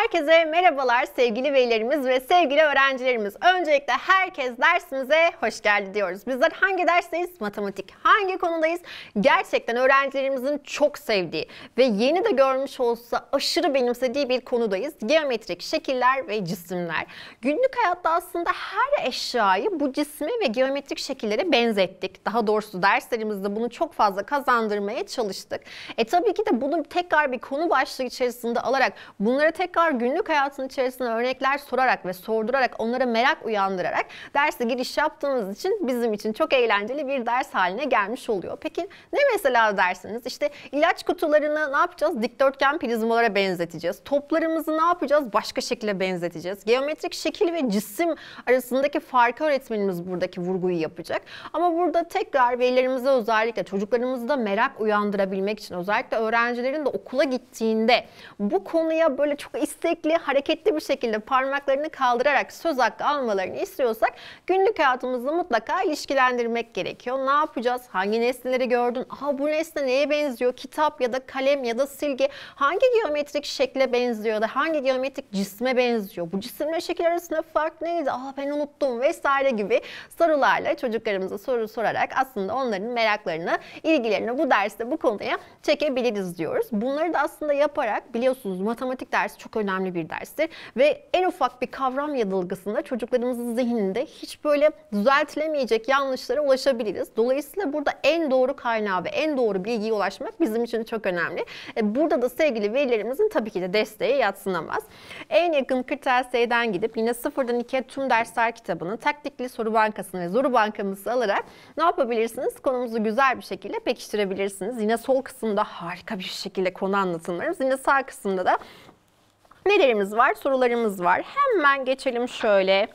Herkese merhabalar sevgili velilerimiz ve sevgili öğrencilerimiz. Öncelikle herkes dersimize hoş geldi diyoruz. Bizler hangi dersteyiz? Matematik. Hangi konudayız? Gerçekten öğrencilerimizin çok sevdiği ve yeni de görmüş olsa aşırı benimsediği bir konudayız. Geometrik şekiller ve cisimler. Günlük hayatta aslında her eşyayı bu cismi ve geometrik şekillere benzettik. Daha doğrusu derslerimizde bunu çok fazla kazandırmaya çalıştık. E tabii ki de bunu tekrar bir konu başlığı içerisinde alarak bunları tekrar çocuklar günlük hayatın içerisinde örnekler sorarak ve sordurarak onlara merak uyandırarak derse giriş yaptığımız için bizim için çok eğlenceli bir ders haline gelmiş oluyor. Peki ne mesela dersiniz? İşte ilaç kutularını ne yapacağız? Dikdörtgen prizmalara benzeteceğiz. Toplarımızı ne yapacağız? Başka şekilde benzeteceğiz. Geometrik şekil ve cisim arasındaki farkı öğretmenimiz buradaki vurguyu yapacak. Ama burada tekrar velilerimize özellikle çocuklarımızda merak uyandırabilmek için özellikle öğrencilerin de okula gittiğinde bu konuya böyle çok istekli istekli, hareketli bir şekilde parmaklarını kaldırarak söz hakkı almalarını istiyorsak günlük hayatımızda mutlaka ilişkilendirmek gerekiyor. Ne yapacağız? Hangi nesneleri gördün? Aha bu nesne neye benziyor? Kitap ya da kalem ya da silgi hangi geometrik şekle benziyor da hangi geometrik cisme benziyor? Bu cisimle şekil arasında fark neydi? Aa ben unuttum vesaire gibi sorularla çocuklarımıza soru sorarak aslında onların meraklarını, ilgilerini bu derste bu konuya çekebiliriz diyoruz. Bunları da aslında yaparak biliyorsunuz matematik dersi çok önemli önemli bir derstir. Ve en ufak bir kavram yadılgasında çocuklarımızın zihninde hiç böyle düzeltilemeyecek yanlışlara ulaşabiliriz. Dolayısıyla burada en doğru kaynağı ve en doğru bilgiye ulaşmak bizim için çok önemli. E, burada da sevgili velilerimizin tabii ki de desteği yatsınamaz. En yakın kırtasiyeden gidip yine sıfırdan ikiye tüm dersler kitabını, taktikli soru bankasını ve soru bankamızı alarak ne yapabilirsiniz? Konumuzu güzel bir şekilde pekiştirebilirsiniz. Yine sol kısımda harika bir şekilde konu anlatımlarımız. Yine sağ kısımda da nelerimiz var? Sorularımız var. Hemen geçelim şöyle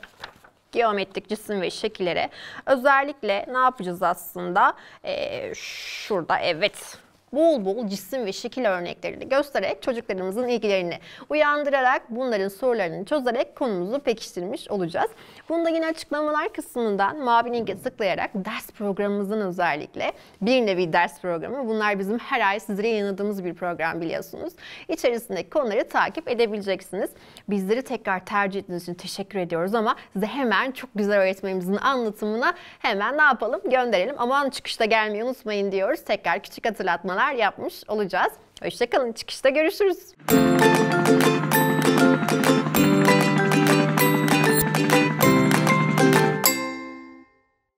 geometrik cisim ve şekillere. Özellikle ne yapacağız aslında? Ee, şurada evet bol bol cisim ve şekil örneklerini göstererek çocuklarımızın ilgilerini uyandırarak bunların sorularını çözerek konumuzu pekiştirmiş olacağız. Bunu da yine açıklamalar kısmından mavi linke tıklayarak ders programımızın özellikle bir nevi ders programı. Bunlar bizim her ay sizlere yayınladığımız bir program biliyorsunuz. İçerisindeki konuları takip edebileceksiniz. Bizleri tekrar tercih ettiğiniz için teşekkür ediyoruz ama size hemen çok güzel öğretmenimizin anlatımına hemen ne yapalım gönderelim. Aman çıkışta gelmeyi unutmayın diyoruz. Tekrar küçük hatırlatma açıklamalar yapmış olacağız. Hoşçakalın. Çıkışta görüşürüz.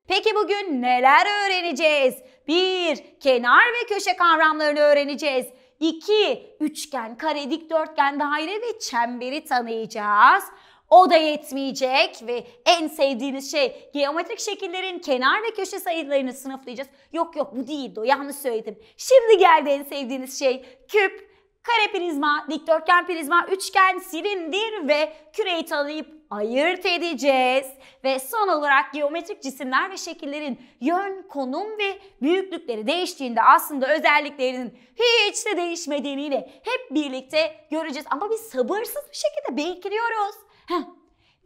Peki bugün neler öğreneceğiz? 1. Kenar ve köşe kavramlarını öğreneceğiz. 2. Üçgen, kare, dikdörtgen, daire ve çemberi tanıyacağız o da yetmeyecek ve en sevdiğiniz şey geometrik şekillerin kenar ve köşe sayılarını sınıflayacağız. Yok yok bu değildi o yanlış söyledim. Şimdi geldi en sevdiğiniz şey küp, kare prizma, dikdörtgen prizma, üçgen, silindir ve küreyi tanıyıp ayırt edeceğiz. Ve son olarak geometrik cisimler ve şekillerin yön, konum ve büyüklükleri değiştiğinde aslında özelliklerinin hiç de değişmediğini hep birlikte göreceğiz. Ama biz sabırsız bir şekilde bekliyoruz. Heh.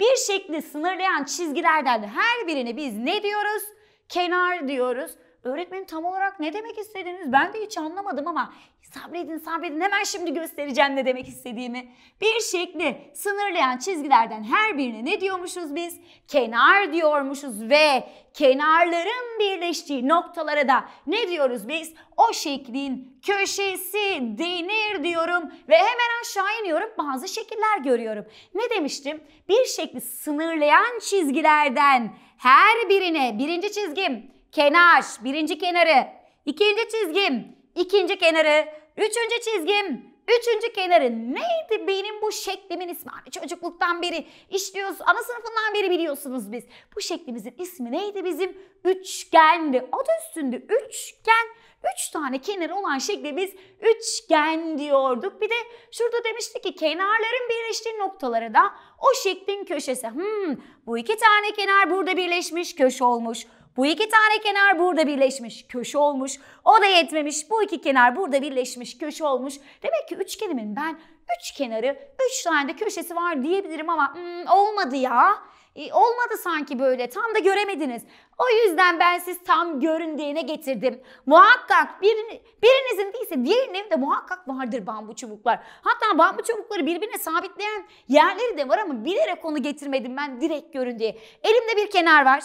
Bir şekli sınırlayan çizgilerden her birine biz ne diyoruz? Kenar diyoruz. Öğretmenim tam olarak ne demek istediniz? Ben de hiç anlamadım ama sabredin sabredin hemen şimdi göstereceğim ne demek istediğimi. Bir şekli sınırlayan çizgilerden her birine ne diyormuşuz biz? Kenar diyormuşuz ve kenarların birleştiği noktalara da ne diyoruz biz? O şeklin köşesi denir diyorum ve hemen aşağı iniyorum bazı şekiller görüyorum. Ne demiştim? Bir şekli sınırlayan çizgilerden her birine birinci çizgim kenar, birinci kenarı, ikinci çizgim, ikinci kenarı, üçüncü çizgim, üçüncü kenarı. Neydi benim bu şeklimin ismi? Hani çocukluktan beri işliyoruz, ana sınıfından beri biliyorsunuz biz. Bu şeklimizin ismi neydi bizim? Üçgendi. Adı üstünde üçgen. Üç tane kenarı olan şekli biz üçgen diyorduk. Bir de şurada demiştik ki kenarların birleştiği noktalara da o şeklin köşesi. Hmm, bu iki tane kenar burada birleşmiş köşe olmuş. Bu iki tane kenar burada birleşmiş, köşe olmuş. O da yetmemiş. Bu iki kenar burada birleşmiş, köşe olmuş. Demek ki üçgenimin ben üç kenarı, üç tane de köşesi var diyebilirim ama hmm, olmadı ya. E, olmadı sanki böyle. Tam da göremediniz. O yüzden ben siz tam göründüğüne getirdim. Muhakkak birini, birinizin değilse diğerinin de muhakkak vardır bambu çubuklar. Hatta bambu çubukları birbirine sabitleyen yerleri de var ama bilerek onu getirmedim ben direkt göründüğe. Elimde bir kenar var.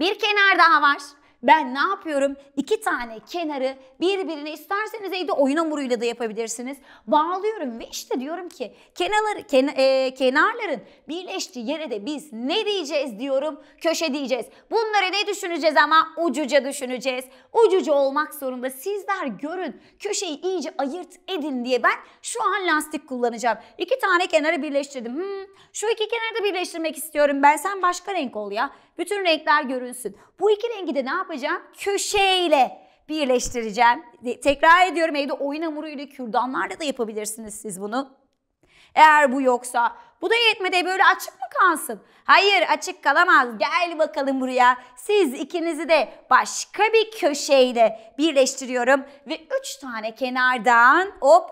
Bir kenar daha var. Ben ne yapıyorum? İki tane kenarı birbirine isterseniz evde oyun hamuruyla da yapabilirsiniz. Bağlıyorum ve işte diyorum ki kenarları, ken, e, kenarların birleştiği yere de biz ne diyeceğiz diyorum? Köşe diyeceğiz. Bunları ne düşüneceğiz ama ucuca düşüneceğiz. Ucuca olmak zorunda sizler görün. Köşeyi iyice ayırt edin diye ben şu an lastik kullanacağım. İki tane kenarı birleştirdim. Hmm, şu iki kenarı da birleştirmek istiyorum ben. Sen başka renk ol ya. Bütün renkler görünsün. Bu iki rengi de ne yapacağım? Köşeyle birleştireceğim. Tekrar ediyorum evde oyun hamuru ile kürdanlarla da yapabilirsiniz siz bunu. Eğer bu yoksa bu da yetmedi böyle açık mı kalsın? Hayır açık kalamaz. Gel bakalım buraya. Siz ikinizi de başka bir köşeyle birleştiriyorum. Ve üç tane kenardan hop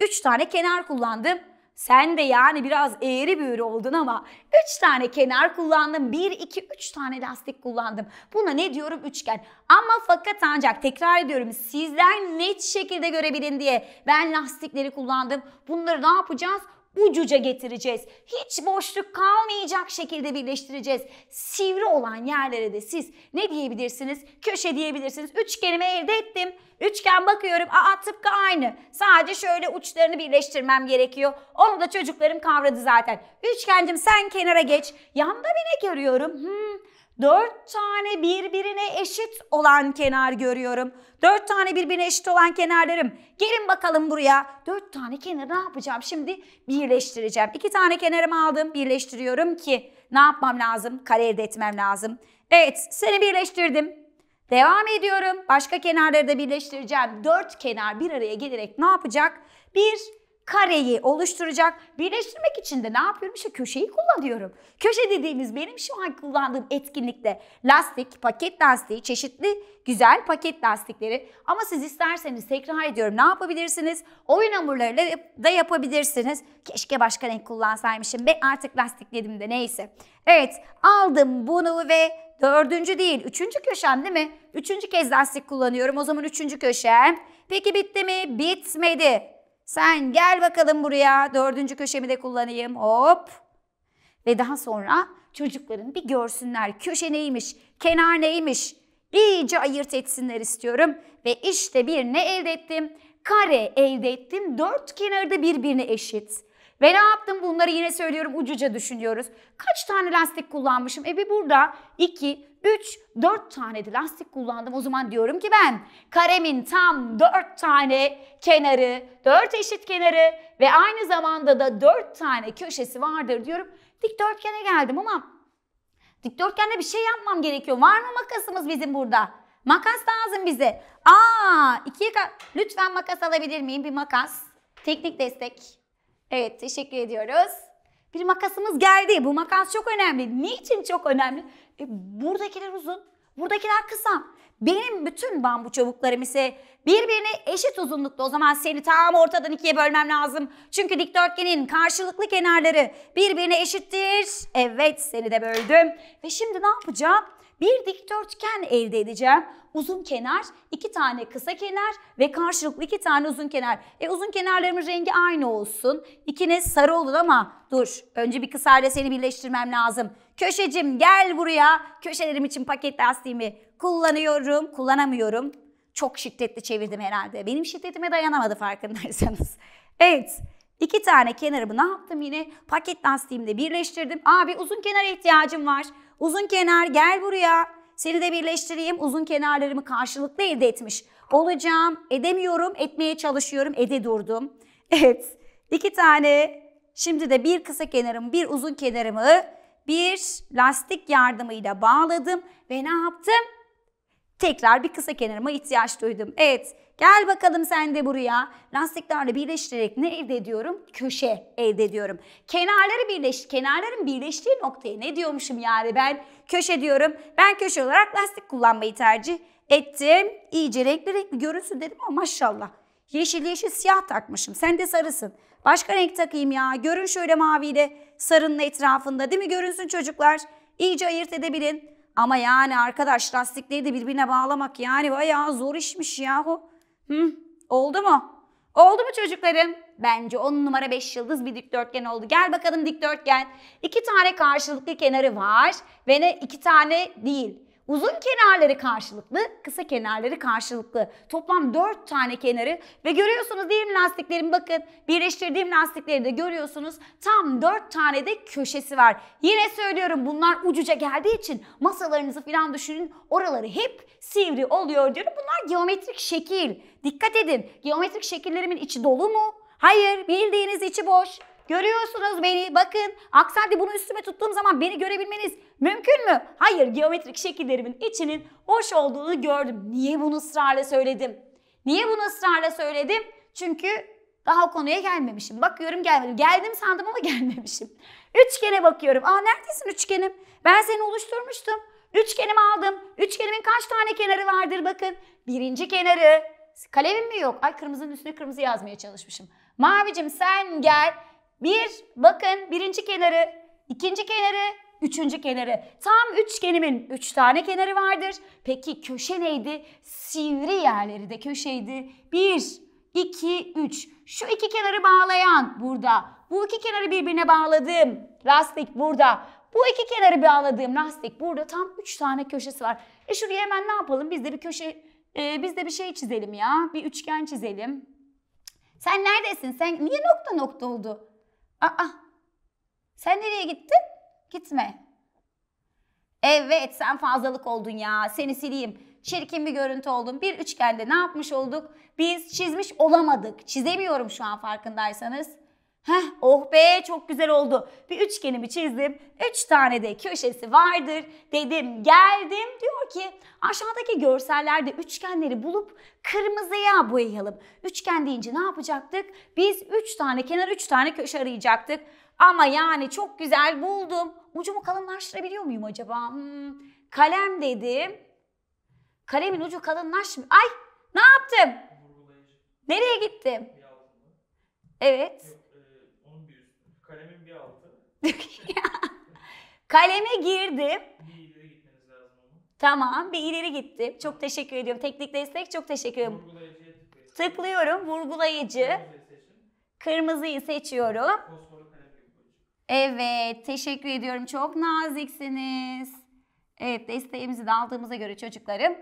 üç tane kenar kullandım. Sen de yani biraz eğri büğrü oldun ama 3 tane kenar kullandım. 1, 2, 3 tane lastik kullandım. Buna ne diyorum? Üçgen. Ama fakat ancak tekrar ediyorum sizler net şekilde görebilin diye ben lastikleri kullandım. Bunları ne yapacağız? ucuca getireceğiz. Hiç boşluk kalmayacak şekilde birleştireceğiz. Sivri olan yerlere de siz ne diyebilirsiniz? Köşe diyebilirsiniz. Üçgenimi elde ettim. Üçgen bakıyorum. Aa tıpkı aynı. Sadece şöyle uçlarını birleştirmem gerekiyor. Onu da çocuklarım kavradı zaten. Üçgencim sen kenara geç. Yanda bir ne görüyorum? Hmm, 4 tane birbirine eşit olan kenar görüyorum. 4 tane birbirine eşit olan kenarlarım. Gelin bakalım buraya. 4 tane kenarı ne yapacağım şimdi? Birleştireceğim. 2 tane kenarımı aldım. Birleştiriyorum ki ne yapmam lazım? Kare elde etmem lazım. Evet seni birleştirdim. Devam ediyorum. Başka kenarları da birleştireceğim. 4 kenar bir araya gelerek ne yapacak? Bir kareyi oluşturacak. Birleştirmek için de ne yapıyorum? İşte köşeyi kullanıyorum. Köşe dediğimiz benim şu an kullandığım etkinlikte lastik, paket lastiği, çeşitli güzel paket lastikleri. Ama siz isterseniz tekrar ediyorum ne yapabilirsiniz? Oyun hamurlarıyla da yapabilirsiniz. Keşke başka renk kullansaymışım. Ben artık lastikledim de neyse. Evet aldım bunu ve dördüncü değil, üçüncü köşem değil mi? Üçüncü kez lastik kullanıyorum. O zaman üçüncü köşem. Peki bitti mi? Bitmedi. Sen gel bakalım buraya. Dördüncü köşemi de kullanayım. Hop. Ve daha sonra çocukların bir görsünler köşe neymiş, kenar neymiş. İyice ayırt etsinler istiyorum. Ve işte bir ne elde ettim? Kare elde ettim. Dört kenarı da birbirine eşit. Ve ne yaptım? Bunları yine söylüyorum ucuca düşünüyoruz. Kaç tane lastik kullanmışım? E bir burada 2, 3, 4 tane de lastik kullandım. O zaman diyorum ki ben karemin tam 4 tane kenarı, 4 eşit kenarı ve aynı zamanda da 4 tane köşesi vardır diyorum. Dikdörtgene geldim ama dikdörtgende bir şey yapmam gerekiyor. Var mı makasımız bizim burada? Makas lazım bize. Aa, ikiye lütfen makas alabilir miyim? Bir makas. Teknik destek. Evet teşekkür ediyoruz. Bir makasımız geldi. Bu makas çok önemli. Niçin çok önemli? E, buradakiler uzun, buradakiler kısa. Benim bütün bambu çubuklarım ise birbirine eşit uzunlukta. O zaman seni tam ortadan ikiye bölmem lazım. Çünkü dikdörtgenin karşılıklı kenarları birbirine eşittir. Evet seni de böldüm. Ve şimdi ne yapacağım? bir dikdörtgen elde edeceğim. Uzun kenar, iki tane kısa kenar ve karşılıklı iki tane uzun kenar. E uzun kenarlarımın rengi aynı olsun. İkiniz sarı olun ama dur önce bir kısayla seni birleştirmem lazım. Köşecim gel buraya. Köşelerim için paket lastiğimi kullanıyorum, kullanamıyorum. Çok şiddetli çevirdim herhalde. Benim şiddetime dayanamadı farkındaysanız. Evet. İki tane kenarımı ne yaptım yine? Paket lastiğimle birleştirdim. Abi uzun kenar ihtiyacım var. Uzun kenar gel buraya. Seni de birleştireyim. Uzun kenarlarımı karşılıklı elde etmiş olacağım. Edemiyorum. Etmeye çalışıyorum. Ede durdum. Evet. İki tane. Şimdi de bir kısa kenarım, bir uzun kenarımı bir lastik yardımıyla bağladım. Ve ne yaptım? Tekrar bir kısa kenarıma ihtiyaç duydum. Evet. Gel bakalım sen de buraya. Lastiklerle birleştirerek ne elde ediyorum? Köşe elde ediyorum. Kenarları birleş, kenarların birleştiği noktaya ne diyormuşum yani ben? Köşe diyorum. Ben köşe olarak lastik kullanmayı tercih ettim. İyice renkli renkli görünsün dedim ama maşallah. Yeşil yeşil siyah takmışım. Sen de sarısın. Başka renk takayım ya. Görün şöyle maviyle sarının etrafında değil mi? Görünsün çocuklar. İyice ayırt edebilin. Ama yani arkadaş lastikleri de birbirine bağlamak yani bayağı zor işmiş yahu. Hı, oldu mu? Oldu mu çocuklarım? Bence 10 numara 5 yıldız bir dikdörtgen oldu. Gel bakalım dikdörtgen. İki tane karşılıklı kenarı var ve ne iki tane değil. Uzun kenarları karşılıklı, kısa kenarları karşılıklı. Toplam 4 tane kenarı ve görüyorsunuz değil mi lastiklerin bakın birleştirdiğim lastikleri de görüyorsunuz. Tam 4 tane de köşesi var. Yine söylüyorum bunlar ucuca geldiği için masalarınızı falan düşünün. Oraları hep sivri oluyor diyorum. Bunlar geometrik şekil. Dikkat edin. Geometrik şekillerimin içi dolu mu? Hayır, bildiğiniz içi boş. Görüyorsunuz beni bakın. Aksi bunu üstüme tuttuğum zaman beni görebilmeniz mümkün mü? Hayır geometrik şekillerimin içinin boş olduğunu gördüm. Niye bunu ısrarla söyledim? Niye bunu ısrarla söyledim? Çünkü daha o konuya gelmemişim. Bakıyorum gelmedim. Geldim sandım ama gelmemişim. Üçgene bakıyorum. Aa neredesin üçgenim? Ben seni oluşturmuştum. Üçgenimi aldım. Üçgenimin kaç tane kenarı vardır bakın. Birinci kenarı. Kalemim mi yok? Ay kırmızının üstüne kırmızı yazmaya çalışmışım. Mavicim sen gel. Bir, bakın birinci kenarı, ikinci kenarı, üçüncü kenarı. Tam üçgenimin üç tane kenarı vardır. Peki köşe neydi? Sivri yerleri de köşeydi. Bir, iki, üç. Şu iki kenarı bağlayan burada. Bu iki kenarı birbirine bağladığım lastik burada. Bu iki kenarı bağladığım lastik burada. Tam üç tane köşesi var. E şuraya hemen ne yapalım? Biz de bir köşe, e, biz de bir şey çizelim ya. Bir üçgen çizelim. Sen neredesin? Sen niye nokta nokta oldu? Aa, sen nereye gittin? Gitme. Evet sen fazlalık oldun ya seni sileyim. Çirkin bir görüntü oldun. Bir üçgende ne yapmış olduk? Biz çizmiş olamadık. Çizemiyorum şu an farkındaysanız. Heh, oh be çok güzel oldu. Bir üçgenimi çizdim. Üç tane de köşesi vardır dedim geldim. Diyor ki aşağıdaki görsellerde üçgenleri bulup kırmızıya boyayalım. Üçgen deyince ne yapacaktık? Biz üç tane kenar üç tane köşe arayacaktık. Ama yani çok güzel buldum. Ucumu kalınlaştırabiliyor muyum acaba? Hmm, kalem dedim. Kalemin ucu kalınlaşmıyor. Ay ne yaptım? Nereye gittim? Evet. Kaleme girdim. Tamam bir ileri gittim. Çok teşekkür ediyorum. Teknik destek çok teşekkür ederim. Tıklıyorum vurgulayıcı. Kırmızıyı seçiyorum. Evet teşekkür ediyorum. Çok naziksiniz. Evet desteğimizi de aldığımıza göre çocuklarım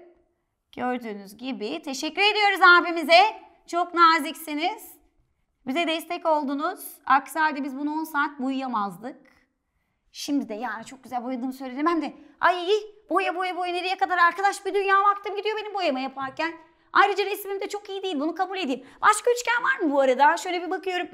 gördüğünüz gibi teşekkür ediyoruz abimize. Çok naziksiniz. Bize destek oldunuz. Aksi halde biz bunu 10 saat boyayamazdık. Şimdi de yani çok güzel boyadığımı söyledim. Hem de ay boya boya boya nereye kadar arkadaş bir dünya vaktim gidiyor benim boyama yaparken. Ayrıca resmim de çok iyi değil bunu kabul edeyim. Başka üçgen var mı bu arada? Şöyle bir bakıyorum.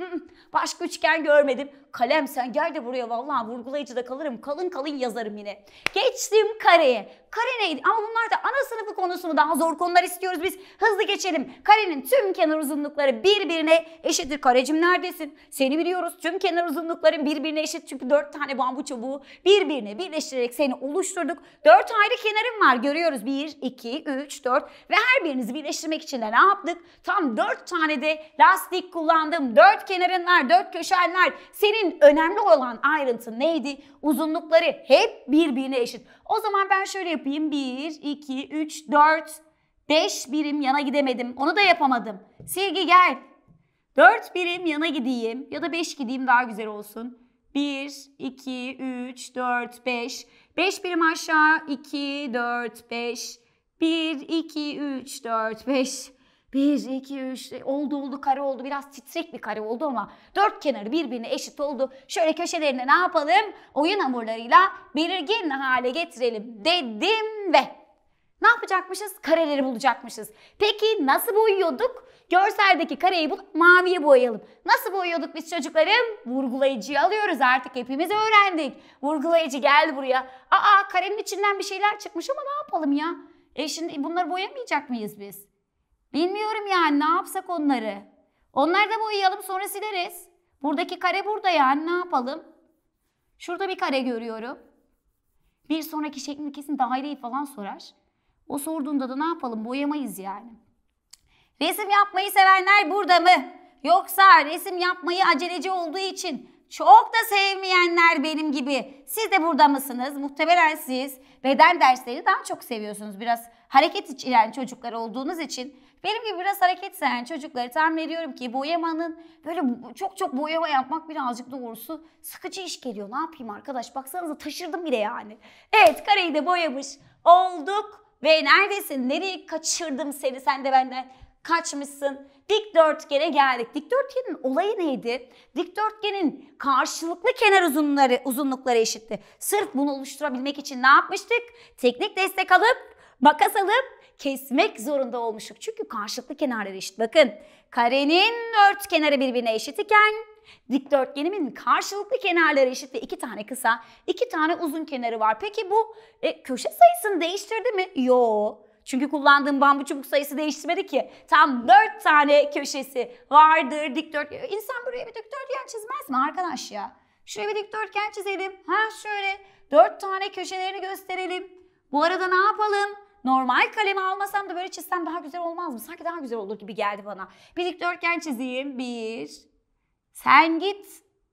Başka üçgen görmedim kalem sen gel de buraya vallahi vurgulayıcı da kalırım. Kalın kalın yazarım yine. Geçtim kareye. Kare neydi? Ama bunlar da ana sınıfı konusu Daha zor konular istiyoruz biz. Hızlı geçelim. Karenin tüm kenar uzunlukları birbirine eşittir. Karecim neredesin? Seni biliyoruz. Tüm kenar uzunlukların birbirine eşit. Çünkü dört tane bambu çubuğu birbirine birleştirerek seni oluşturduk. Dört ayrı kenarım var. Görüyoruz. Bir, iki, üç, dört. Ve her birinizi birleştirmek için de ne yaptık? Tam dört tane de lastik kullandım. Dört kenarın var, dört köşenler. Seni en önemli olan ayrıntı neydi? Uzunlukları hep birbirine eşit. O zaman ben şöyle yapayım. 1, 2, 3, 4, 5 birim yana gidemedim. Onu da yapamadım. Silgi gel. 4 birim yana gideyim ya da 5 gideyim daha güzel olsun. 1, 2, 3, 4, 5. 5 birim aşağı. 2, 4, 5. 1, 2, 3, 4, 5. Bir, iki, üç e, oldu oldu kare oldu. Biraz titrek bir kare oldu ama dört kenarı birbirine eşit oldu. Şöyle köşelerini ne yapalım? Oyun hamurlarıyla belirgin hale getirelim dedim ve ne yapacakmışız? Kareleri bulacakmışız. Peki nasıl boyuyorduk? Görseldeki kareyi bulup maviye boyayalım. Nasıl boyuyorduk biz çocuklarım? Vurgulayıcıyı alıyoruz artık hepimiz öğrendik. Vurgulayıcı geldi buraya. Aa karenin içinden bir şeyler çıkmış ama ne yapalım ya? E şimdi bunları boyamayacak mıyız biz? Bilmiyorum yani ne yapsak onları. Onları da boyayalım sonra sileriz. Buradaki kare burada yani ne yapalım? Şurada bir kare görüyorum. Bir sonraki şeklinde kesin daireyi falan sorar. O sorduğunda da ne yapalım boyamayız yani. Resim yapmayı sevenler burada mı? Yoksa resim yapmayı aceleci olduğu için çok da sevmeyenler benim gibi. Siz de burada mısınız? Muhtemelen siz beden derslerini daha çok seviyorsunuz. Biraz hareket içeren çocuklar olduğunuz için benim gibi biraz hareket seven çocukları tam veriyorum ki boyamanın böyle çok çok boyama yapmak birazcık doğrusu sıkıcı iş geliyor. Ne yapayım arkadaş baksanıza taşırdım bile yani. Evet kareyi de boyamış olduk ve neredesin? Nereye kaçırdım seni sen de benden? kaçmışsın. Dikdörtgene geldik. Dikdörtgenin olayı neydi? Dikdörtgenin karşılıklı kenar uzunları, uzunlukları eşitti. Sırf bunu oluşturabilmek için ne yapmıştık? Teknik destek alıp, makas alıp kesmek zorunda olmuştuk. Çünkü karşılıklı kenarları eşit. Bakın karenin ört kenarı birbirine eşit iken dikdörtgenimin karşılıklı kenarları eşit ve iki tane kısa, iki tane uzun kenarı var. Peki bu e, köşe sayısını değiştirdi mi? Yo. Çünkü kullandığım bambu çubuk sayısı değiştirmedi ki. Tam dört tane köşesi vardır dikdörtgen. İnsan buraya bir dikdörtgen çizmez mi arkadaş ya? Şöyle bir dikdörtgen çizelim. Ha şöyle dört tane köşelerini gösterelim. Bu arada ne yapalım? Normal kalemi almasam da böyle çizsem daha güzel olmaz mı? Sanki daha güzel olur gibi geldi bana. Bir dikdörtgen çizeyim. Bir. Sen git.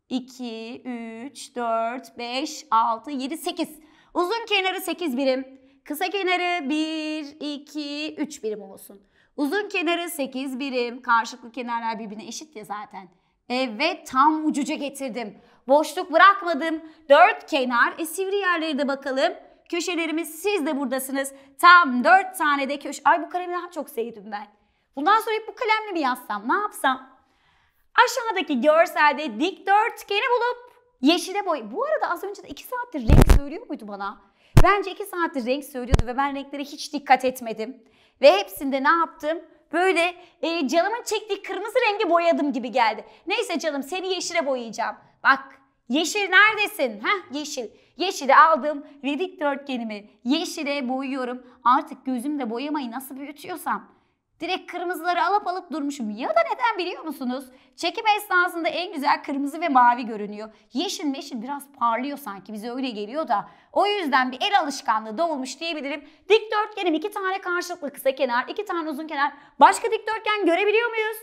İki, üç, dört, beş, altı, yedi, sekiz. Uzun kenarı sekiz birim. Kısa kenarı bir, iki, üç birim olsun. Uzun kenarı sekiz birim. Karşılıklı kenarlar birbirine eşit ya zaten. Evet tam ucuca getirdim. Boşluk bırakmadım. Dört kenar. E sivri yerleri de bakalım köşelerimiz siz de buradasınız. Tam 4 tane de köşe. Ay bu kalemi daha çok sevdim ben. Bundan sonra hep bu kalemle mi yazsam? Ne yapsam? Aşağıdaki görselde dikdörtgeni bulup yeşile boy. Bu arada az önce de 2 saattir renk söylüyor muydu bana? Bence 2 saattir renk söylüyordu ve ben renklere hiç dikkat etmedim. Ve hepsinde ne yaptım? Böyle e, canımın çektiği kırmızı rengi boyadım gibi geldi. Neyse canım seni yeşile boyayacağım. Bak Yeşil neredesin? Heh yeşil. Yeşili aldım. Ve dikdörtgenimi yeşile boyuyorum. Artık gözümde boyamayı nasıl büyütüyorsam. Direkt kırmızıları alıp alıp durmuşum. Ya da neden biliyor musunuz? Çekim esnasında en güzel kırmızı ve mavi görünüyor. Yeşil meşil biraz parlıyor sanki bize öyle geliyor da. O yüzden bir el alışkanlığı da olmuş diyebilirim. Dikdörtgenim iki tane karşılıklı kısa kenar, iki tane uzun kenar. Başka dikdörtgen görebiliyor muyuz?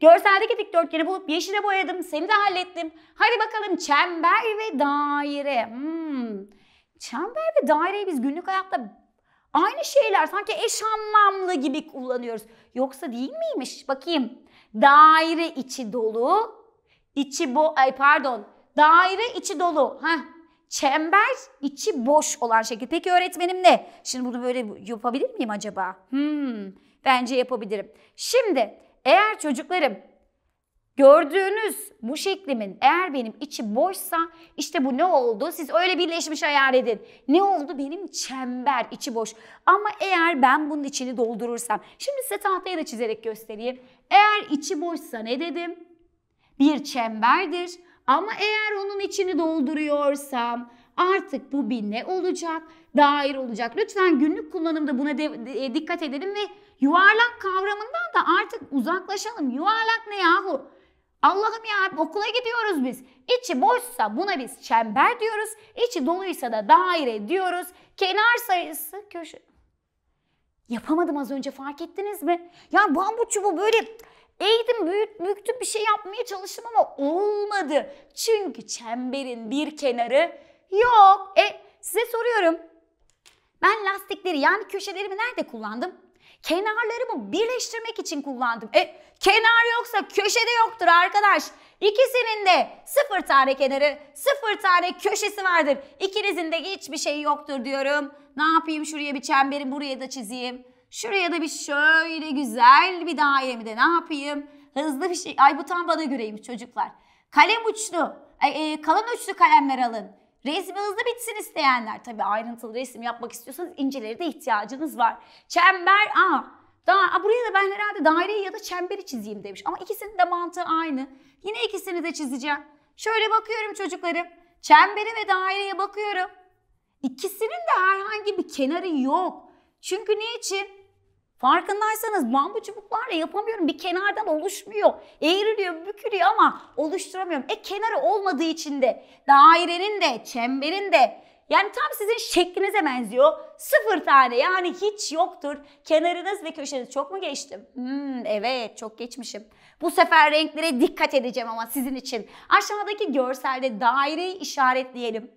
Görseldeki dikdörtgeni bulup yeşile boyadım. Seni de hallettim. Hadi bakalım çember ve daire. Hmm. Çember ve daireyi biz günlük hayatta aynı şeyler sanki eş anlamlı gibi kullanıyoruz. Yoksa değil miymiş? Bakayım. Daire içi dolu, içi bo ay pardon. Daire içi dolu. Ha. Çember içi boş olan şekil. Peki öğretmenim ne? Şimdi bunu böyle yapabilir miyim acaba? Hmm, bence yapabilirim. Şimdi eğer çocuklarım gördüğünüz bu şeklimin eğer benim içi boşsa işte bu ne oldu? Siz öyle birleşmiş hayal edin. Ne oldu? Benim çember içi boş. Ama eğer ben bunun içini doldurursam. Şimdi size tahtaya da çizerek göstereyim. Eğer içi boşsa ne dedim? Bir çemberdir. Ama eğer onun içini dolduruyorsam Artık bu bir ne olacak? Dair olacak. Lütfen günlük kullanımda buna de, de, e, dikkat edelim ve yuvarlak kavramından da artık uzaklaşalım. Yuvarlak ne yahu? Allah'ım ya okula gidiyoruz biz. İçi boşsa buna biz çember diyoruz. İçi doluysa da daire diyoruz. Kenar sayısı köşe. Yapamadım az önce fark ettiniz mi? Yani bambu çubuğu böyle eğdim büyük, büyüktüm bir şey yapmaya çalıştım ama olmadı. Çünkü çemberin bir kenarı Yok. E size soruyorum. Ben lastikleri yani köşelerimi nerede kullandım? Kenarlarımı birleştirmek için kullandım. E kenar yoksa köşede yoktur arkadaş. İkisinin de sıfır tane kenarı, sıfır tane köşesi vardır. İkinizin de hiçbir şey yoktur diyorum. Ne yapayım şuraya bir çemberi buraya da çizeyim. Şuraya da bir şöyle güzel bir dairemi de ne yapayım? Hızlı bir şey. Ay bu tam bana göreymiş çocuklar. Kalem uçlu, e, e, kalın uçlu kalemler alın. Resmi hızlı bitsin isteyenler. Tabii ayrıntılı resim yapmak istiyorsanız incelere de ihtiyacınız var. Çember A. Daha, buraya da ben herhalde daireyi ya da çemberi çizeyim demiş. Ama ikisinin de mantığı aynı. Yine ikisini de çizeceğim. Şöyle bakıyorum çocuklarım. Çemberi ve daireye bakıyorum. İkisinin de herhangi bir kenarı yok. Çünkü niçin? Farkındaysanız bambu çubuklarla yapamıyorum. Bir kenardan oluşmuyor. Eğriliyor, bükülüyor ama oluşturamıyorum. E kenarı olmadığı için de dairenin de, çemberin de yani tam sizin şeklinize benziyor. Sıfır tane yani hiç yoktur. Kenarınız ve köşeniz çok mu geçtim? Hmm, evet çok geçmişim. Bu sefer renklere dikkat edeceğim ama sizin için. Aşağıdaki görselde daireyi işaretleyelim.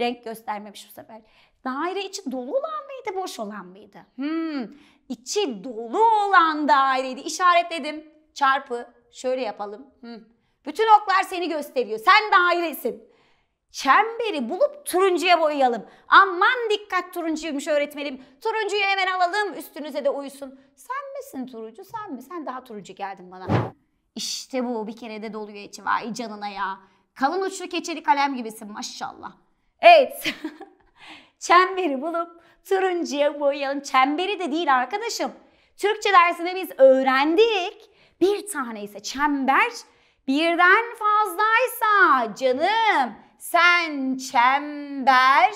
Renk göstermemiş bu sefer. Daire için dolu olan mıydı, boş olan mıydı? Hmm içi dolu olan daireyi İşaretledim Çarpı şöyle yapalım. Hı. Bütün oklar seni gösteriyor. Sen dairesin. Çemberi bulup turuncuya boyayalım. Aman dikkat turuncuymuş öğretmenim. Turuncuyu hemen alalım üstünüze de uysun. Sen misin turuncu sen mi? Sen daha turuncu geldin bana. İşte bu bir kere de doluyor içi vay canına ya. Kalın uçlu keçeli kalem gibisin maşallah. Evet. Çemberi bulup turuncuya boyayalım. Çemberi de değil arkadaşım. Türkçe dersinde biz öğrendik. Bir tane ise çember, birden fazlaysa canım sen çember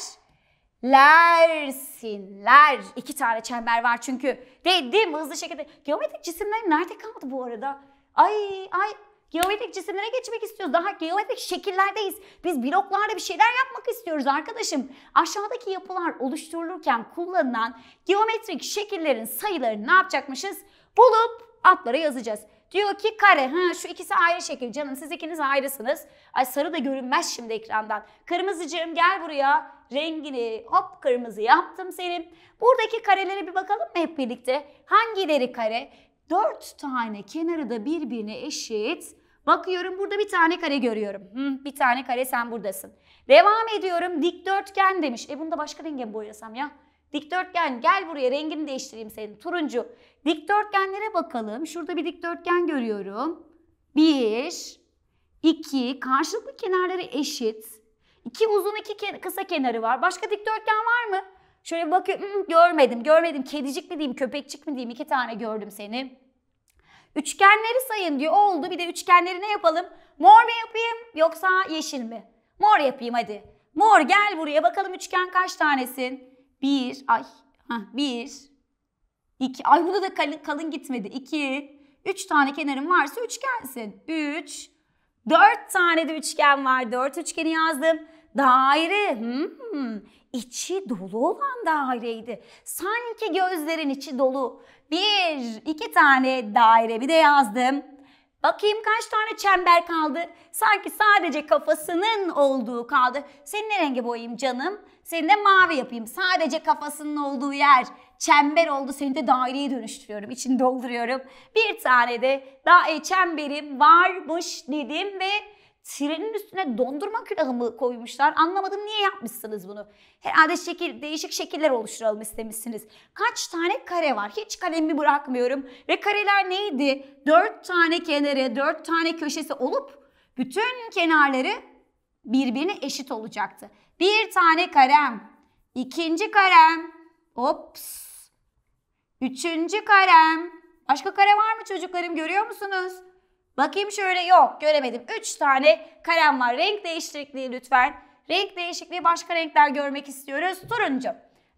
lersinler. İki tane çember var çünkü. Dedim hızlı şekilde. Geometrik cisimler nerede kaldı bu arada? Ay ay Geometrik cisimlere geçmek istiyoruz. Daha geometrik şekillerdeyiz. Biz bloklarda bir şeyler yapmak istiyoruz arkadaşım. Aşağıdaki yapılar oluşturulurken kullanılan geometrik şekillerin sayılarını ne yapacakmışız? Bulup atlara yazacağız. Diyor ki kare. Ha, şu ikisi ayrı şekil. Canım siz ikiniz ayrısınız. Ay sarı da görünmez şimdi ekrandan. Kırmızıcığım gel buraya. Rengini hop kırmızı yaptım senin. Buradaki karelere bir bakalım mı hep birlikte? Hangileri kare? Dört tane kenarı da birbirine eşit Bakıyorum burada bir tane kare görüyorum. Hı, bir tane kare sen buradasın. Devam ediyorum dikdörtgen demiş. E bunu da başka renge mi boyasam ya? Dikdörtgen gel buraya rengini değiştireyim senin turuncu. Dikdörtgenlere bakalım. Şurada bir dikdörtgen görüyorum. Bir, iki, karşılıklı kenarları eşit. İki uzun iki kısa kenarı var. Başka dikdörtgen var mı? Şöyle bakıyorum görmedim görmedim kedicik mi diyeyim köpekçik mi diyeyim İki tane gördüm seni. Üçgenleri sayın diyor. Oldu. Bir de üçgenleri ne yapalım? Mor mu yapayım yoksa yeşil mi? Mor yapayım hadi. Mor gel buraya bakalım üçgen kaç tanesin? Bir, ay, heh, bir, iki, ay burada da kalın, kalın gitmedi. İki, üç tane kenarın varsa üçgensin. Üç, dört tane de üçgen var. Dört üçgeni yazdım. Daire, hmm içi dolu olan daireydi. Sanki gözlerin içi dolu. Bir, iki tane daire bir de yazdım. Bakayım kaç tane çember kaldı? Sanki sadece kafasının olduğu kaldı. Seni ne renge boyayım canım? Seni de mavi yapayım. Sadece kafasının olduğu yer. Çember oldu seni de daireye dönüştürüyorum. İçini dolduruyorum. Bir tane de daha e, çemberim varmış dedim ve trenin üstüne dondurma külahı mı koymuşlar? Anlamadım niye yapmışsınız bunu? Herhalde şekil, değişik şekiller oluşturalım istemişsiniz. Kaç tane kare var? Hiç kalemi bırakmıyorum. Ve kareler neydi? Dört tane kenarı, dört tane köşesi olup bütün kenarları birbirine eşit olacaktı. Bir tane karem, ikinci karem, ops, üçüncü karem. Başka kare var mı çocuklarım görüyor musunuz? Bakayım şöyle yok göremedim. 3 tane kalem var. Renk değişikliği lütfen. Renk değişikliği başka renkler görmek istiyoruz. Turuncu.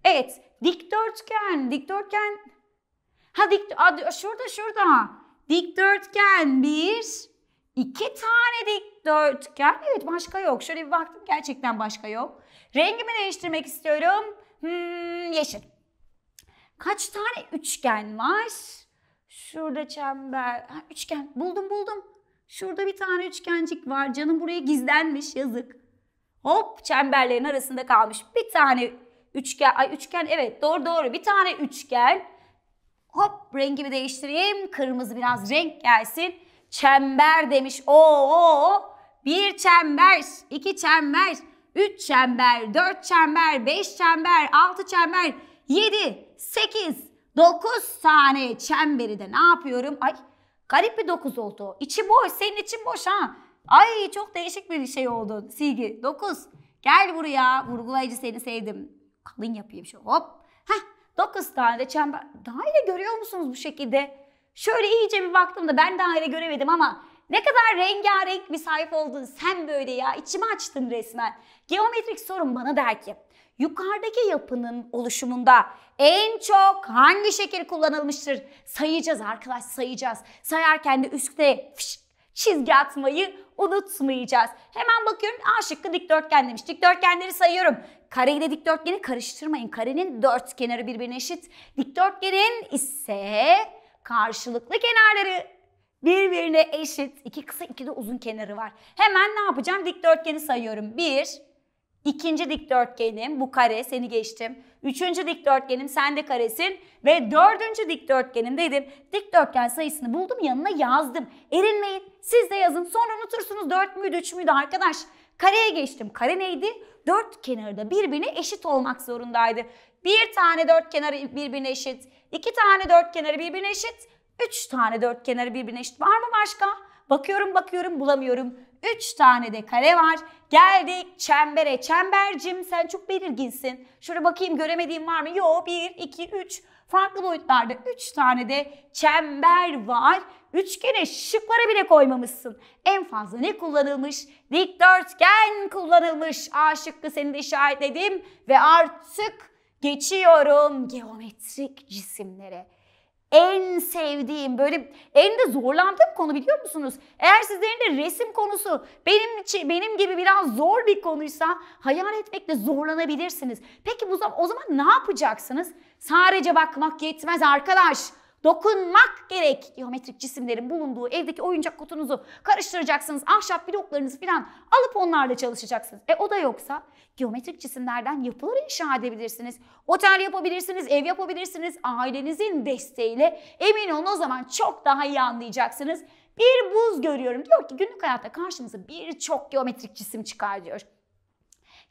Evet dikdörtgen dikdörtgen. Ha dik a, şurada şurada. Dikdörtgen bir. iki tane dikdörtgen. Evet başka yok. Şöyle bir baktım gerçekten başka yok. Rengimi değiştirmek istiyorum. Hmm, yeşil. Kaç tane üçgen var? Şurada çember. Ha, üçgen. Buldum buldum. Şurada bir tane üçgencik var. Canım buraya gizlenmiş yazık. Hop çemberlerin arasında kalmış. Bir tane üçgen. Ay üçgen evet doğru doğru. Bir tane üçgen. Hop rengimi değiştireyim. Kırmızı biraz renk gelsin. Çember demiş. Oo, bir çember, iki çember, üç çember, dört çember, beş çember, altı çember, yedi, sekiz, 9 tane çemberi de ne yapıyorum? Ay garip bir 9 oldu. İçi boş. Senin için boş ha. Ay çok değişik bir şey oldu. Silgi. 9. Gel buraya. Vurgulayıcı seni sevdim. Kalın yapayım şu. Hop. Hah. 9 tane de çember. Daire görüyor musunuz bu şekilde? Şöyle iyice bir baktım da ben daire göremedim ama ne kadar rengarenk bir sayfa oldun sen böyle ya. İçimi açtın resmen. Geometrik sorun bana der ki Yukarıdaki yapının oluşumunda en çok hangi şekil kullanılmıştır? Sayacağız arkadaş sayacağız. Sayarken de üstte fişt, çizgi atmayı unutmayacağız. Hemen bakıyorum A şıkkı dikdörtgen demiş. Dikdörtgenleri sayıyorum. Kare ile dikdörtgeni karıştırmayın. Karenin dört kenarı birbirine eşit. Dikdörtgenin ise karşılıklı kenarları birbirine eşit. İki kısa iki de uzun kenarı var. Hemen ne yapacağım? Dikdörtgeni sayıyorum. Bir, İkinci dikdörtgenim bu kare seni geçtim. Üçüncü dikdörtgenim sen de karesin. Ve dördüncü dikdörtgenim dedim. Dikdörtgen sayısını buldum yanına yazdım. Erinmeyin siz de yazın sonra unutursunuz dört müydü üç müydü arkadaş. Kareye geçtim. Kare neydi? Dört kenarı da birbirine eşit olmak zorundaydı. Bir tane dört kenarı birbirine eşit. iki tane dört kenarı birbirine eşit. Üç tane dört kenarı birbirine eşit. Var mı başka? Bakıyorum bakıyorum bulamıyorum. 3 tane de kare var. Geldik çembere. Çembercim sen çok belirginsin. Şöyle bakayım göremediğim var mı? Yo 1, 2, 3. Farklı boyutlarda 3 tane de çember var. Üçgene şıklara bile koymamışsın. En fazla ne kullanılmış? Dikdörtgen kullanılmış. A şıkkı seni de işaretledim. Ve artık geçiyorum geometrik cisimlere en sevdiğim böyle en de zorlandığım konu biliyor musunuz? Eğer sizlerin de resim konusu benim benim gibi biraz zor bir konuysa hayal etmekle zorlanabilirsiniz. Peki bu zaman o zaman ne yapacaksınız? Sadece bakmak yetmez arkadaş dokunmak gerek. Geometrik cisimlerin bulunduğu evdeki oyuncak kutunuzu karıştıracaksınız. Ahşap bloklarınızı falan alıp onlarla çalışacaksınız. E o da yoksa geometrik cisimlerden yapılar inşa edebilirsiniz. Otel yapabilirsiniz, ev yapabilirsiniz. Ailenizin desteğiyle emin olun o zaman çok daha iyi anlayacaksınız. Bir buz görüyorum. Diyor ki günlük hayatta karşımıza birçok geometrik cisim çıkar diyor.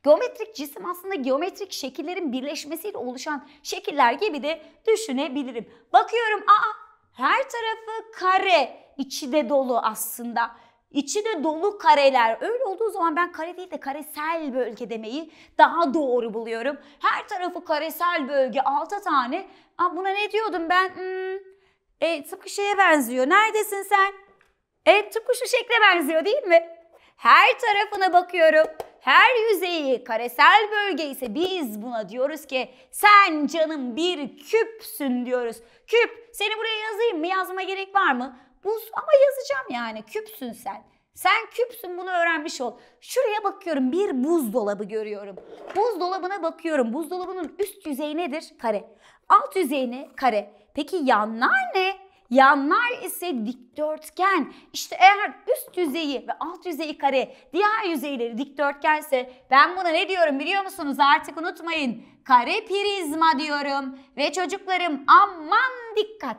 Geometrik cisim aslında geometrik şekillerin birleşmesiyle oluşan şekiller gibi de düşünebilirim. Bakıyorum aa her tarafı kare içi de dolu aslında. İçi de dolu kareler. Öyle olduğu zaman ben kare değil de karesel bölge demeyi daha doğru buluyorum. Her tarafı karesel bölge altı tane. Aa, buna ne diyordum ben? Hmm, e, tıpkı şeye benziyor. Neredesin sen? E, tıpkı şu şekle benziyor değil mi? Her tarafına bakıyorum. Her yüzeyi, karesel bölge ise biz buna diyoruz ki sen canım bir küpsün diyoruz. Küp seni buraya yazayım mı yazma gerek var mı? Buz ama yazacağım yani küpsün sen. Sen küpsün bunu öğrenmiş ol. Şuraya bakıyorum bir buzdolabı görüyorum. Buzdolabına bakıyorum. Buzdolabının üst yüzeyi nedir? Kare. Alt yüzeyi ne? Kare. Peki yanlar ne? yanlar ise dikdörtgen. İşte eğer üst yüzeyi ve alt yüzeyi kare, diğer yüzeyleri dikdörtgense ben buna ne diyorum biliyor musunuz? Artık unutmayın. Kare prizma diyorum. Ve çocuklarım aman dikkat.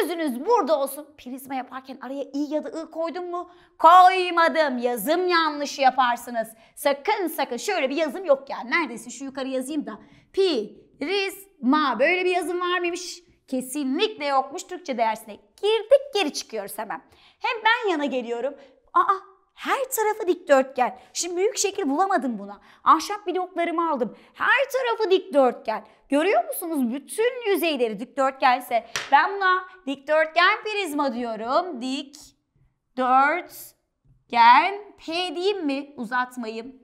Gözünüz burada olsun. Prizma yaparken araya i ya da ı koydum mu? Koymadım. Yazım yanlışı yaparsınız. Sakın sakın şöyle bir yazım yok yani. Neredeyse şu yukarı yazayım da. Pi, riz, ma. Böyle bir yazım var mıymış? Kesinlikle yokmuş Türkçe dersine. Girdik geri çıkıyoruz hemen. Hem ben yana geliyorum. Aa her tarafı dikdörtgen. Şimdi büyük şekil bulamadım buna. Ahşap bloklarımı aldım. Her tarafı dikdörtgen. Görüyor musunuz? Bütün yüzeyleri dikdörtgense ben buna dikdörtgen prizma diyorum. Dik dört, gen. P diyeyim mi? Uzatmayayım.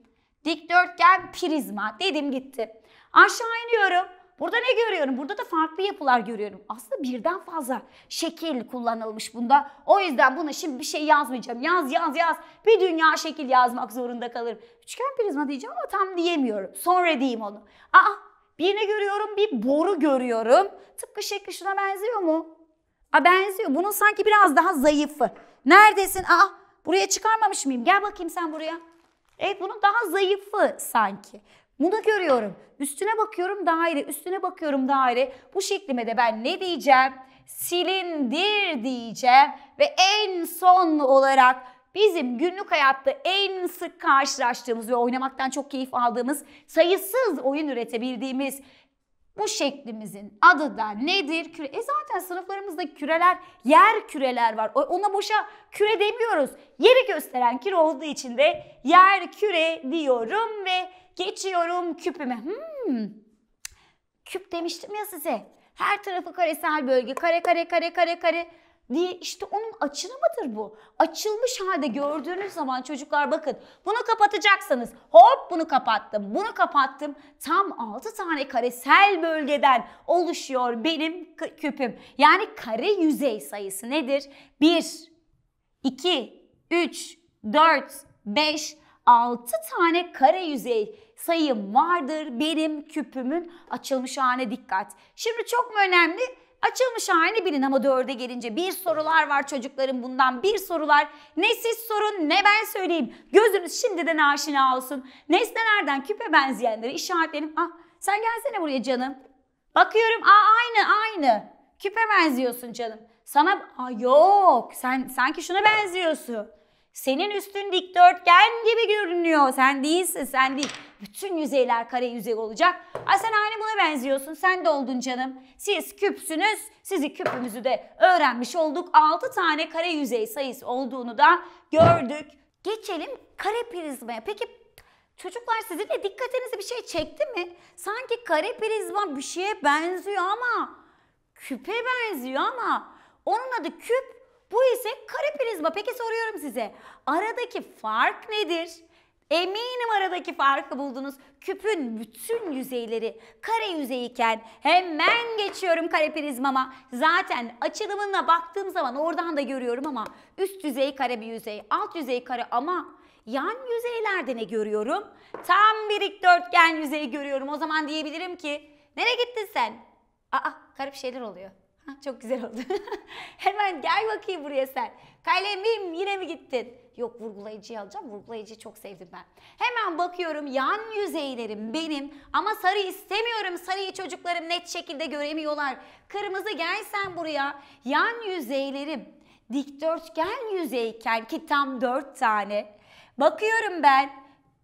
Dikdörtgen prizma dedim gitti. Aşağı iniyorum. Burada ne görüyorum? Burada da farklı yapılar görüyorum. Aslında birden fazla şekil kullanılmış bunda. O yüzden buna şimdi bir şey yazmayacağım. Yaz yaz yaz. Bir dünya şekil yazmak zorunda kalırım. Üçgen prizma diyeceğim ama tam diyemiyorum. Sonra diyeyim onu. Aa bir ne görüyorum? Bir boru görüyorum. Tıpkı şekli şuna benziyor mu? A benziyor. Bunun sanki biraz daha zayıfı. Neredesin? Aa buraya çıkarmamış mıyım? Gel bakayım sen buraya. Evet bunun daha zayıfı sanki. Bunu görüyorum. Üstüne bakıyorum daire, üstüne bakıyorum daire. Bu şeklime de ben ne diyeceğim? Silindir diyeceğim. Ve en son olarak bizim günlük hayatta en sık karşılaştığımız ve oynamaktan çok keyif aldığımız sayısız oyun üretebildiğimiz bu şeklimizin adı da nedir? Küre. E zaten sınıflarımızda küreler, yer küreler var. Ona boşa küre demiyoruz. Yeri gösteren küre olduğu için de yer küre diyorum ve geçiyorum küpüme. Hmm. Küp demiştim ya size. Her tarafı karesel bölge. Kare kare kare kare kare diye işte onun açılımıdır bu. Açılmış halde gördüğünüz zaman çocuklar bakın bunu kapatacaksanız. Hop bunu kapattım, bunu kapattım. Tam 6 tane karesel bölgeden oluşuyor benim küpüm. Yani kare yüzey sayısı nedir? 1, 2, 3, 4, 5, 6 tane kare yüzey sayım vardır benim küpümün açılmış haline dikkat. Şimdi çok mu önemli? Açılmış halini bilin ama dörde gelince bir sorular var çocukların bundan bir sorular. Ne siz sorun ne ben söyleyeyim. Gözünüz şimdiden aşina olsun. Nesnelerden küpe benzeyenleri işaretleyelim. Ah sen gelsene buraya canım. Bakıyorum aa aynı aynı. Küpe benziyorsun canım. Sana aa, yok sen sanki şuna benziyorsun. Senin üstün dikdörtgen gibi görünüyor. Sen değilsin, sen değil. Bütün yüzeyler kare yüzey olacak. Ay sen aynı buna benziyorsun. Sen de oldun canım. Siz küpsünüz. Sizi küpümüzü de öğrenmiş olduk. 6 tane kare yüzey sayısı olduğunu da gördük. Geçelim kare prizmaya. Peki çocuklar sizin de dikkatinizi bir şey çekti mi? Sanki kare prizma bir şeye benziyor ama küpe benziyor ama onun adı küp bu ise kare prizma. Peki soruyorum size. Aradaki fark nedir? Eminim aradaki farkı buldunuz. Küpün bütün yüzeyleri kare yüzeyken hemen geçiyorum kare prizmama. Zaten açılımına baktığım zaman oradan da görüyorum ama üst yüzey kare bir yüzey, alt yüzey kare ama yan yüzeylerde ne görüyorum? Tam bir dörtgen yüzeyi görüyorum. O zaman diyebilirim ki nereye gittin sen? Aa, garip şeyler oluyor. Ha, çok güzel oldu. Hemen gel bakayım buraya sen. Kalemim yine mi gittin? Yok vurgulayıcıyı alacağım. Vurgulayıcıyı çok sevdim ben. Hemen bakıyorum yan yüzeylerim benim. Ama sarı istemiyorum. Sarıyı çocuklarım net şekilde göremiyorlar. Kırmızı gel sen buraya. Yan yüzeylerim dikdörtgen yüzeyken ki tam dört tane. Bakıyorum ben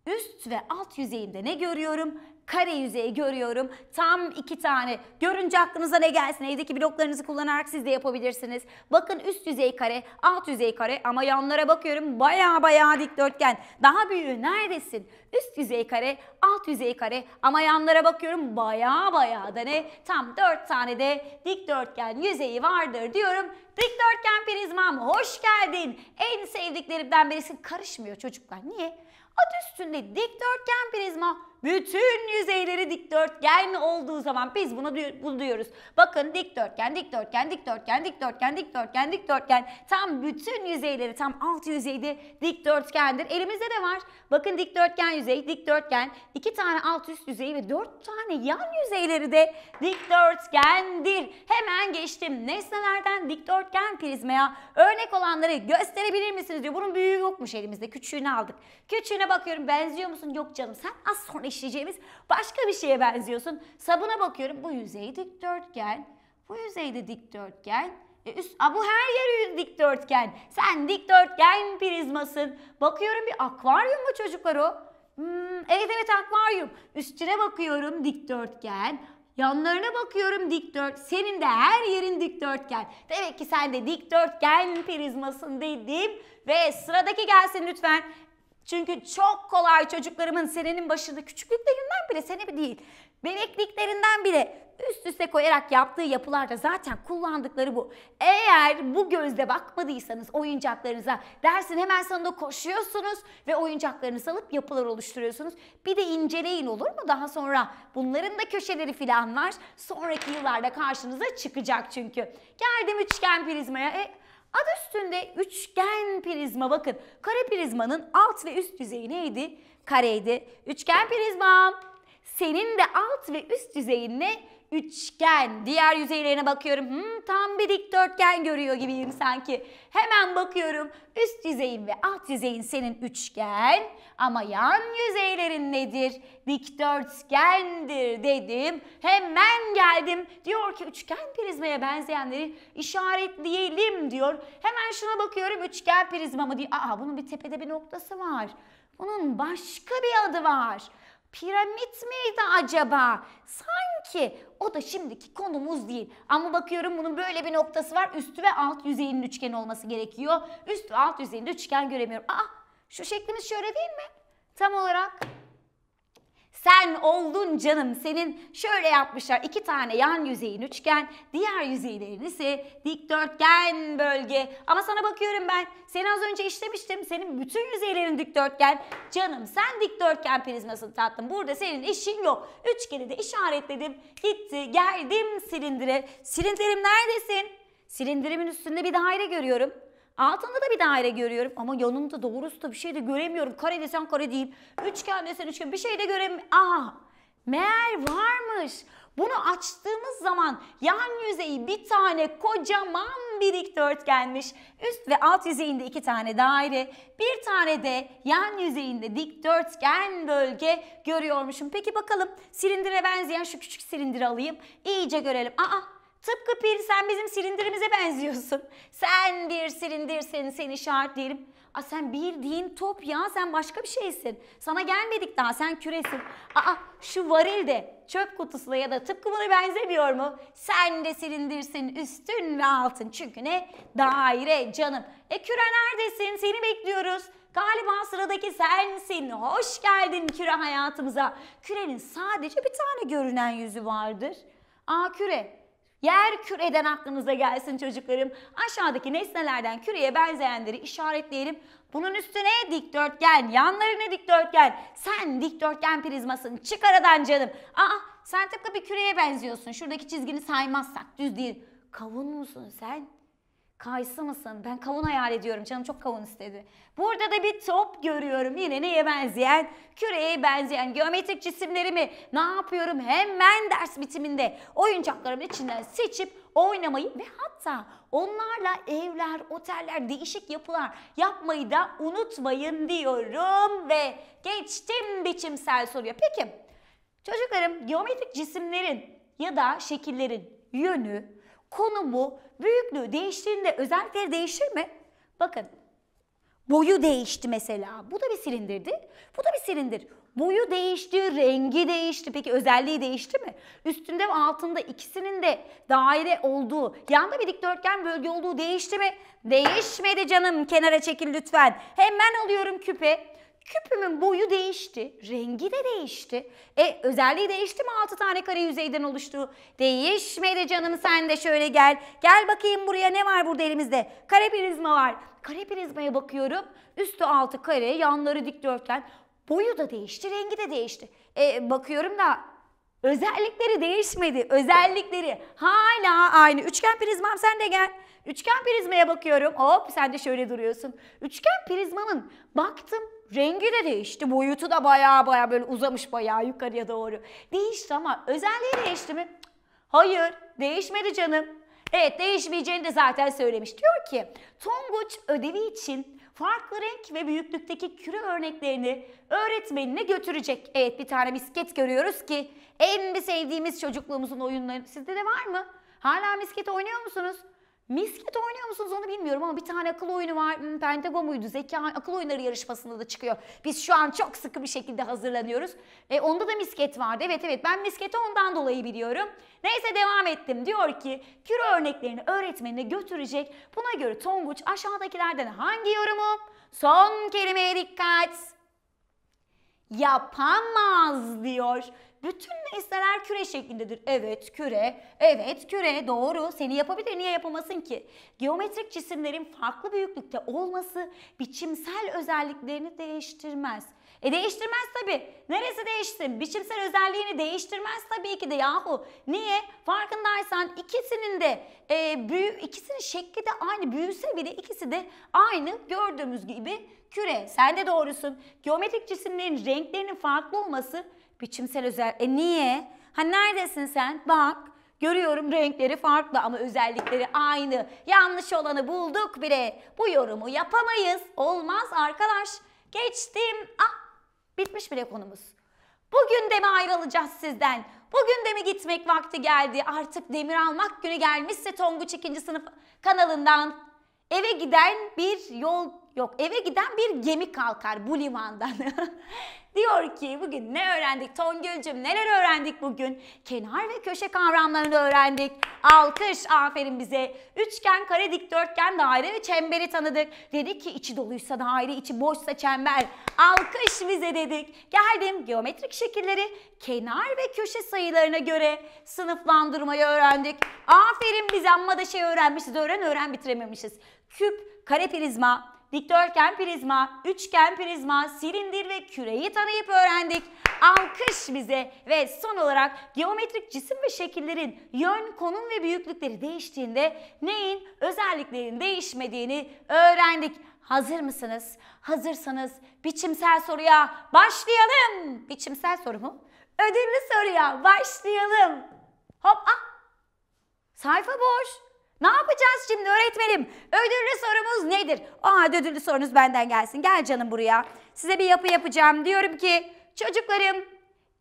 üst ve alt yüzeyimde ne görüyorum? kare yüzeyi görüyorum. Tam iki tane. Görünce aklınıza ne gelsin? Evdeki bloklarınızı kullanarak siz de yapabilirsiniz. Bakın üst yüzey kare, alt yüzey kare ama yanlara bakıyorum baya baya dikdörtgen. Daha büyüğü neredesin? Üst yüzey kare, alt yüzey kare ama yanlara bakıyorum baya baya da ne? Tam dört tane de dikdörtgen yüzeyi vardır diyorum. Dikdörtgen prizmam hoş geldin. En sevdiklerimden birisi karışmıyor çocuklar. Niye? At üstünde dikdörtgen prizma bütün yüzeyleri dikdörtgen olduğu zaman biz bunu, bunu diyoruz. Bakın dikdörtgen, dikdörtgen, dikdörtgen, dikdörtgen, dikdörtgen, dikdörtgen. Tam bütün yüzeyleri, tam alt yüzeyde dikdörtgendir. Elimizde de var. Bakın dikdörtgen yüzey, dikdörtgen. iki tane alt üst yüzeyi ve dört tane yan yüzeyleri de dikdörtgendir. Hemen geçtim. Nesnelerden dikdörtgen prizmaya örnek olanları gösterebilir misiniz diyor. Bunun büyüğü yokmuş elimizde. Küçüğünü aldık. Küçüğüne bakıyorum benziyor musun? Yok canım sen az sonra işleyeceğimiz başka bir şeye benziyorsun. Sabuna bakıyorum. Bu yüzey dikdörtgen. Bu yüzeyde dikdörtgen. E üst, a, bu her yeri dikdörtgen. Sen dikdörtgen prizmasın. Bakıyorum bir akvaryum mu çocuklar o? Hmm, evet evet akvaryum. Üstüne bakıyorum dikdörtgen. Yanlarına bakıyorum dikdört. Senin de her yerin dikdörtgen. Demek ki sen de dikdörtgen prizmasın dedim. Ve sıradaki gelsin lütfen. Çünkü çok kolay çocuklarımın senenin başında küçüklüklerinden bile sene bir değil bebekliklerinden bile üst üste koyarak yaptığı yapılarda zaten kullandıkları bu. Eğer bu gözle bakmadıysanız oyuncaklarınıza dersin hemen sonunda koşuyorsunuz ve oyuncaklarınızı alıp yapılar oluşturuyorsunuz. Bir de inceleyin olur mu daha sonra? Bunların da köşeleri falan var. Sonraki yıllarda karşınıza çıkacak çünkü. Geldim üçgen prizmaya. E, Adı üstünde üçgen prizma bakın. Kare prizmanın alt ve üst yüzeyi neydi? Kareydi. Üçgen prizma Senin de alt ve üst yüzeyin ne? üçgen. Diğer yüzeylerine bakıyorum. Hmm, tam bir dikdörtgen görüyor gibiyim sanki. Hemen bakıyorum. Üst yüzeyin ve alt yüzeyin senin üçgen ama yan yüzeylerin nedir? Dikdörtgendir dedim. Hemen geldim. Diyor ki üçgen prizmaya benzeyenleri işaretleyelim diyor. Hemen şuna bakıyorum üçgen prizma mı diyor Aa bunun bir tepede bir noktası var. Bunun başka bir adı var. Piramit miydi acaba? Sanki o da şimdiki konumuz değil. Ama bakıyorum bunun böyle bir noktası var. Üstü ve alt yüzeyinin üçgen olması gerekiyor. Üst ve alt yüzeyinde üçgen göremiyorum. Aa şu şeklimiz şöyle değil mi? Tam olarak sen oldun canım senin şöyle yapmışlar iki tane yan yüzeyin üçgen diğer yüzeylerin ise dikdörtgen bölge. Ama sana bakıyorum ben seni az önce işlemiştim senin bütün yüzeylerin dikdörtgen. Canım sen dikdörtgen prizmasını tattın burada senin işin yok. Üçgeni de işaretledim gitti geldim silindire. Silindirim neredesin? Silindirimin üstünde bir daire görüyorum. Altında da bir daire görüyorum ama yanında doğrusu da bir şey de göremiyorum. Kare desen kare değil. Üçgen desen üçgen bir şey de göremiyorum. Aha meğer varmış. Bunu açtığımız zaman yan yüzeyi bir tane kocaman bir dikdörtgenmiş. Üst ve alt yüzeyinde iki tane daire, bir tane de yan yüzeyinde dikdörtgen bölge görüyormuşum. Peki bakalım silindire benzeyen şu küçük silindiri alayım. İyice görelim. Aa Tıpkı Peri sen bizim silindirimize benziyorsun. Sen bir silindir seni seni işaretleyelim. Aa, sen bildiğin top ya sen başka bir şeysin. Sana gelmedik daha sen küresin. Aa şu varil de çöp kutusuna ya da tıpkı buna benzemiyor mu? Sen de silindirsin üstün ve altın. Çünkü ne? Daire canım. E küre neredesin? Seni bekliyoruz. Galiba sıradaki sensin. Hoş geldin küre hayatımıza. Kürenin sadece bir tane görünen yüzü vardır. Aa küre Yer küreden aklınıza gelsin çocuklarım. Aşağıdaki nesnelerden küreye benzeyenleri işaretleyelim. Bunun üstüne dikdörtgen, yanları ne dikdörtgen. Sen dikdörtgen prizmasını çıkar aradan canım. Aa sen tıpkı bir küreye benziyorsun. Şuradaki çizgini saymazsak düz değil. Kavun musun sen? Kayısı mısın? Ben kavun hayal ediyorum. Canım çok kavun istedi. Burada da bir top görüyorum. Yine neye benzeyen? Küreye benzeyen geometrik cisimlerimi ne yapıyorum? Hemen ders bitiminde oyuncaklarımın içinden seçip oynamayı ve hatta onlarla evler, oteller, değişik yapılar yapmayı da unutmayın diyorum ve geçtim biçimsel soruya. Peki çocuklarım geometrik cisimlerin ya da şekillerin yönü, konumu Büyüklüğü değiştiğinde özellikleri değişir mi? Bakın boyu değişti mesela. Bu da bir silindirdi. Bu da bir silindir. Boyu değişti, rengi değişti. Peki özelliği değişti mi? Üstünde ve altında ikisinin de daire olduğu, yanda bir dikdörtgen bölge olduğu değişti mi? Değişmedi canım. Kenara çekil lütfen. Hemen alıyorum küpe. Küpümün boyu değişti, rengi de değişti. E özelliği değişti mi 6 tane kare yüzeyden oluştu? Değişmedi canım sen de şöyle gel. Gel bakayım buraya ne var burada elimizde? Kare prizma var. Kare prizmaya bakıyorum. Üstü altı kare, yanları dikdörtgen. Boyu da değişti, rengi de değişti. E bakıyorum da özellikleri değişmedi. Özellikleri hala aynı. Üçgen prizmam sen de gel. Üçgen prizmaya bakıyorum. Hop sen de şöyle duruyorsun. Üçgen prizmanın baktım rengi de değişti. Boyutu da baya baya böyle uzamış baya yukarıya doğru. Değişti ama özelliği değişti mi? Hayır değişmedi canım. Evet değişmeyeceğini de zaten söylemiş. Diyor ki Tonguç ödevi için farklı renk ve büyüklükteki küre örneklerini öğretmenine götürecek. Evet bir tane misket görüyoruz ki en bir sevdiğimiz çocukluğumuzun oyunları. Sizde de var mı? Hala misket oynuyor musunuz? Misket oynuyor musunuz onu bilmiyorum ama bir tane akıl oyunu var. Hmm, Pentagon muydu? Zeka akıl oyunları yarışmasında da çıkıyor. Biz şu an çok sıkı bir şekilde hazırlanıyoruz. E, onda da misket vardı. Evet evet ben misketi ondan dolayı biliyorum. Neyse devam ettim. Diyor ki küre örneklerini öğretmenine götürecek. Buna göre Tonguç aşağıdakilerden hangi yorumu? Son kelimeye dikkat yapamaz diyor. Bütün nesneler küre şeklindedir. Evet küre, evet küre doğru seni yapabilir niye yapamasın ki? Geometrik cisimlerin farklı büyüklükte olması biçimsel özelliklerini değiştirmez. E değiştirmez tabi. Neresi değişsin? Biçimsel özelliğini değiştirmez tabii ki de yahu. Niye? Farkındaysan ikisinin de e, büyü, ikisinin şekli de aynı. Büyüse bile ikisi de aynı gördüğümüz gibi küre. Sen de doğrusun. Geometrik cisimlerin renklerinin farklı olması biçimsel özel. E niye? Ha neredesin sen? Bak görüyorum renkleri farklı ama özellikleri aynı. Yanlış olanı bulduk bile. Bu yorumu yapamayız. Olmaz arkadaş. Geçtim. Ah bitmiş bile konumuz. Bugün de mi ayrılacağız sizden? Bugün de mi gitmek vakti geldi? Artık demir almak günü gelmişse Tonguç 2. sınıf kanalından eve giden bir yol Yok eve giden bir gemi kalkar bu limandan. Diyor ki bugün ne öğrendik Tongül'cüm neler öğrendik bugün? Kenar ve köşe kavramlarını öğrendik. Alkış aferin bize. Üçgen, kare, dikdörtgen, daire ve çemberi tanıdık. Dedik ki içi doluysa daire, içi boşsa çember. Alkış bize dedik. Geldim geometrik şekilleri kenar ve köşe sayılarına göre sınıflandırmayı öğrendik. Aferin bize amma da şey öğrenmişiz. Öğren öğren bitirememişiz. Küp, kare prizma, dikdörtgen prizma, üçgen prizma, silindir ve küreyi tanıyıp öğrendik. Alkış bize ve son olarak geometrik cisim ve şekillerin yön, konum ve büyüklükleri değiştiğinde neyin özelliklerinin değişmediğini öğrendik. Hazır mısınız? Hazırsanız biçimsel soruya başlayalım. Biçimsel soru mu? Ödüllü soruya başlayalım. Hop ah. Sayfa boş. Ne yapacağız şimdi öğretmenim? Ödüllü sorumuz nedir? Aa ödüllü sorunuz benden gelsin. Gel canım buraya. Size bir yapı yapacağım. Diyorum ki çocuklarım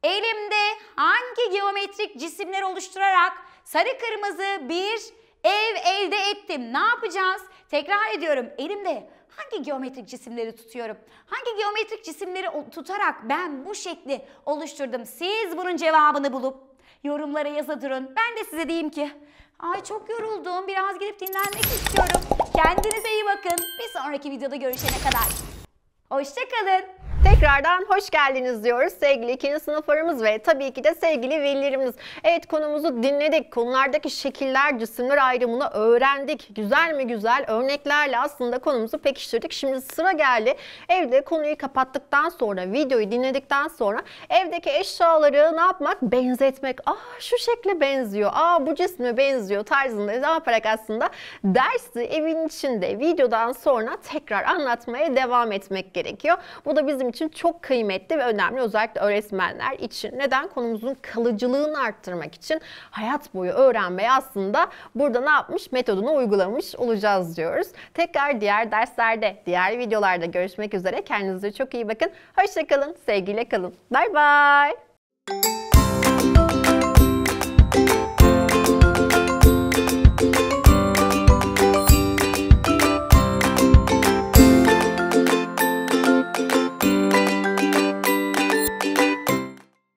elimde hangi geometrik cisimler oluşturarak sarı kırmızı bir ev elde ettim. Ne yapacağız? Tekrar ediyorum. Elimde hangi geometrik cisimleri tutuyorum? Hangi geometrik cisimleri tutarak ben bu şekli oluşturdum? Siz bunun cevabını bulup yorumlara yazadırın. Ben de size diyeyim ki Ay çok yoruldum. Biraz gidip dinlenmek istiyorum. Kendinize iyi bakın. Bir sonraki videoda görüşene kadar. Hoşçakalın. Tekrardan hoş geldiniz diyoruz sevgili ikinci sınıflarımız ve tabii ki de sevgili velilerimiz. Evet konumuzu dinledik. Konulardaki şekiller, cisimler ayrımını öğrendik. Güzel mi güzel örneklerle aslında konumuzu pekiştirdik. Şimdi sıra geldi. Evde konuyu kapattıktan sonra, videoyu dinledikten sonra evdeki eşyaları ne yapmak? Benzetmek. Aa şu şekle benziyor. Aa bu cisme benziyor tarzında ne yaparak aslında dersi evin içinde videodan sonra tekrar anlatmaya devam etmek gerekiyor. Bu da bizim bizim için çok kıymetli ve önemli özellikle öğretmenler için. Neden? Konumuzun kalıcılığını arttırmak için hayat boyu öğrenmeyi aslında burada ne yapmış? Metodunu uygulamış olacağız diyoruz. Tekrar diğer derslerde, diğer videolarda görüşmek üzere. Kendinize çok iyi bakın. Hoşçakalın, sevgiyle kalın. Bay bay.